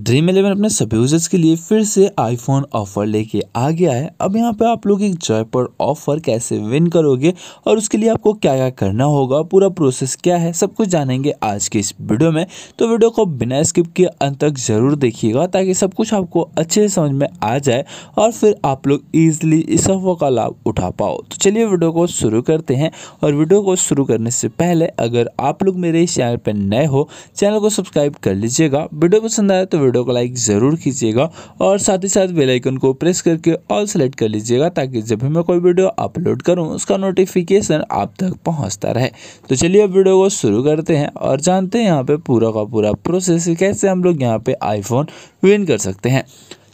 dream eleven अपने सभी users के लिए फिर से आईफोन ऑफर लेके आ गया है अब यहाँ पे आप लोग एक पर ऑफर कैसे विन करोगे और उसके लिए आपको क्या क्या करना होगा पूरा प्रोसेस क्या है सब कुछ जानेंगे आज के इस वीडियो में तो वीडियो को बिना स्किप के अंत तक ज़रूर देखिएगा ताकि सब कुछ आपको अच्छे से समझ में आ जाए और फिर आप लोग ईजिली इस ऑफर का लाभ उठा पाओ तो चलिए वीडियो को शुरू करते हैं और वीडियो को शुरू करने से पहले अगर आप लोग मेरे इस चैनल पर नए हो चैनल को सब्सक्राइब कर लीजिएगा वीडियो पसंद आए तो वीडियो को लाइक ज़रूर कीजिएगा और साथ ही साथ बेलाइकन को प्रेस करके ऑल सेलेक्ट कर लीजिएगा ताकि जब भी मैं कोई वीडियो अपलोड करूँ उसका नोटिफिकेशन आप तक पहुँचता रहे तो चलिए अब वीडियो को शुरू करते हैं और जानते हैं यहाँ पर पूरा का पूरा प्रोसेस कैसे हम लोग यहाँ पर आईफोन विन कर सकते हैं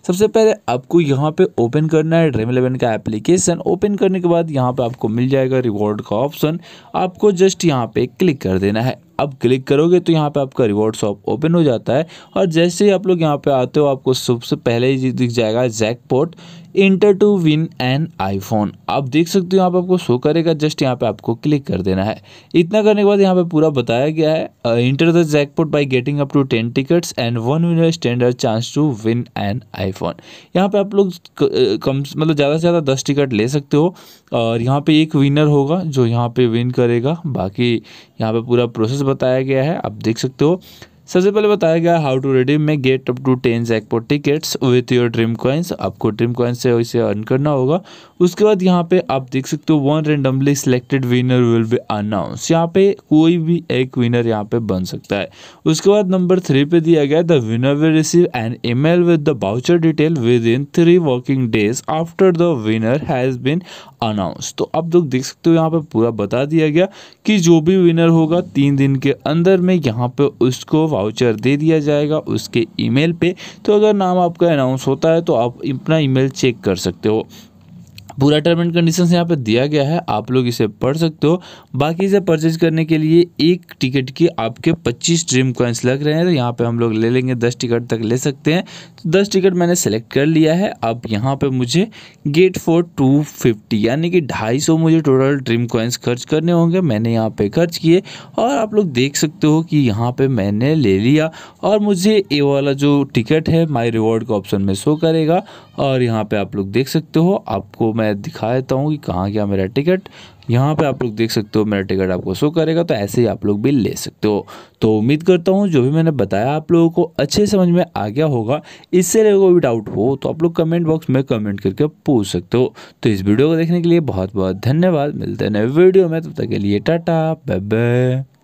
सबसे पहले आपको यहाँ पे ओपन करना है ड्रीम इलेवन का एप्लीकेशन ओपन करने के बाद यहाँ पे आपको मिल जाएगा रिवॉर्ड का ऑप्शन आपको जस्ट यहाँ पे क्लिक कर देना है अब क्लिक करोगे तो यहाँ पे आपका रिवॉर्ड शॉप ओपन हो जाता है और जैसे ही आप लोग यहाँ पे आते हो आपको सबसे पहले ही दिख जाएगा jackpot enter to win an iPhone आप देख सकते हो यहाँ पे आपको शो करेगा जस्ट यहाँ पे आपको क्लिक कर देना है इतना करने के बाद यहाँ पे पूरा बताया गया है enter the jackpot by getting up to ten tickets and one win standard chance to win an iPhone यहाँ पे आप लोग कम मतलब ज़्यादा से ज़्यादा दस टिकट ले सकते हो और यहाँ पे एक विनर होगा जो यहाँ पे विन करेगा बाकी यहाँ पे पूरा प्रोसेस बताया गया है आप देख सकते हो सबसे पहले बताया गया हाउ टू रेडीम में get up to ten jackpot tickets with your dream coins आपको ड्रीम कॉइन से इसे अर्न करना होगा उसके बाद यहाँ पे आप देख सकते हो one randomly selected winner will be announce यहाँ पे कोई भी एक विनर यहाँ पे बन सकता है उसके बाद नंबर थ्री पे दिया गया the winner will receive an email with the voucher detail within three working days after the winner has been announce तो आप लोग देख सकते हो यहाँ पे पूरा बता दिया गया कि जो भी विनर होगा तीन दिन के अंदर में यहाँ पे उसको वाउचर दे दिया जाएगा उसके ईमेल पे तो अगर नाम आपका अनाउंस होता है तो आप अपना ईमेल चेक कर सकते हो पूरा टर्म एंड कंडीशन यहाँ पर दिया गया है आप लोग इसे पढ़ सकते हो बाकी इसे परचेज करने के लिए एक टिकट की आपके पच्चीस ड्रीम कॉइन्स लग रहे हैं तो यहाँ पर हम लोग ले लेंगे दस टिकट तक ले सकते हैं तो दस टिकट मैंने सेलेक्ट कर लिया है अब यहाँ पर मुझे गेट फॉर टू फिफ्टी यानी कि ढाई सौ मुझे टोटल ड्रीम कॉइन्स खर्च करने होंगे मैंने यहाँ पर खर्च किए और आप लोग देख सकते हो कि यहाँ पर मैंने ले लिया और मुझे ए वाला जो टिकट है माई रिवॉर्ड का ऑप्शन में शो करेगा और यहाँ पर आप लोग देख सकते हो आपको मैं मैं दिखा देता हूँ कि कहाँ गया मेरा टिकट यहाँ पे आप लोग देख सकते हो मेरा टिकट आपको शो करेगा तो ऐसे ही आप लोग भी ले सकते हो तो उम्मीद करता हूँ जो भी मैंने बताया आप लोगों को अच्छे समझ में आ गया होगा इससे अगर कोई डाउट हो तो आप लोग कमेंट बॉक्स में कमेंट करके पूछ सकते हो तो इस वीडियो को देखने के लिए बहुत बहुत धन्यवाद मिलते हैं नए वीडियो में तब तक के लिए टाटा बाय बाय